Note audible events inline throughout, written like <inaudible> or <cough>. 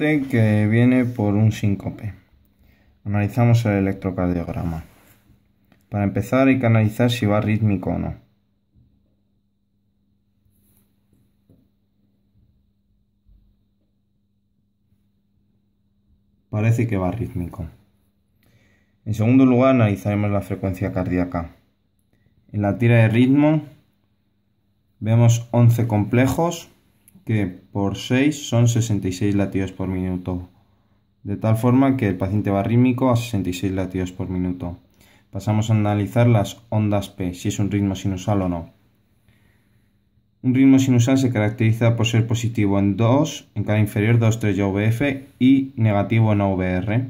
que viene por un síncope. Analizamos el electrocardiograma. Para empezar hay que analizar si va rítmico o no. Parece que va rítmico. En segundo lugar analizaremos la frecuencia cardíaca. En la tira de ritmo vemos 11 complejos que por 6 son 66 latidos por minuto. De tal forma que el paciente va rítmico a 66 latidos por minuto. Pasamos a analizar las ondas P, si es un ritmo sinusal o no. Un ritmo sinusal se caracteriza por ser positivo en 2, en cara inferior 2, 3 Vf y negativo en VR.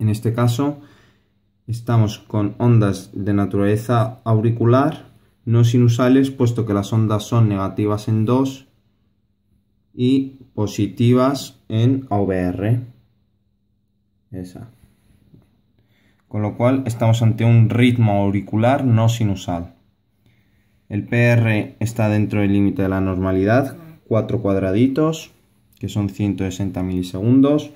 En este caso estamos con ondas de naturaleza auricular no sinusales, puesto que las ondas son negativas en 2 y positivas en AVR. Esa. Con lo cual estamos ante un ritmo auricular no sinusal. El PR está dentro del límite de la normalidad, 4 cuadraditos, que son 160 milisegundos,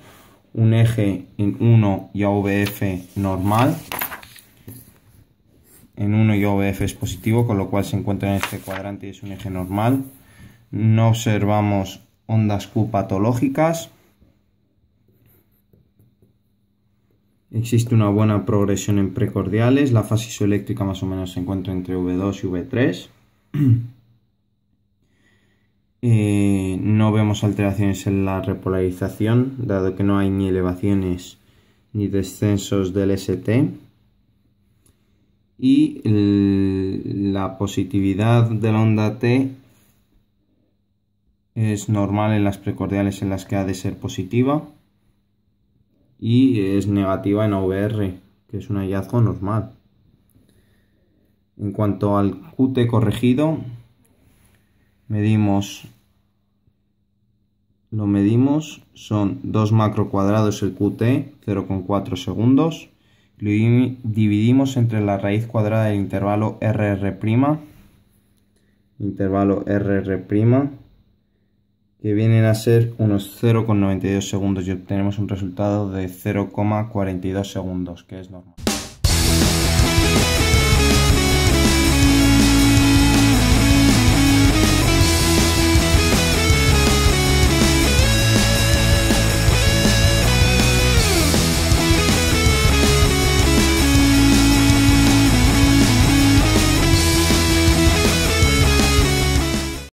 un eje en 1 y AVF normal, en 1 y AVF es positivo, con lo cual se encuentra en este cuadrante y es un eje normal. No observamos ondas Q patológicas. Existe una buena progresión en precordiales, la fase isoeléctrica más o menos se encuentra entre V2 y V3. <clears throat> Eh, no vemos alteraciones en la repolarización, dado que no hay ni elevaciones ni descensos del ST. Y la positividad de la onda T es normal en las precordiales en las que ha de ser positiva y es negativa en OVR que es un hallazgo normal. En cuanto al QT corregido, medimos lo medimos, son dos macro cuadrados el QT, 0,4 segundos, lo dividimos entre la raíz cuadrada del intervalo RR', intervalo RR', que vienen a ser unos 0,92 segundos y obtenemos un resultado de 0,42 segundos, que es normal.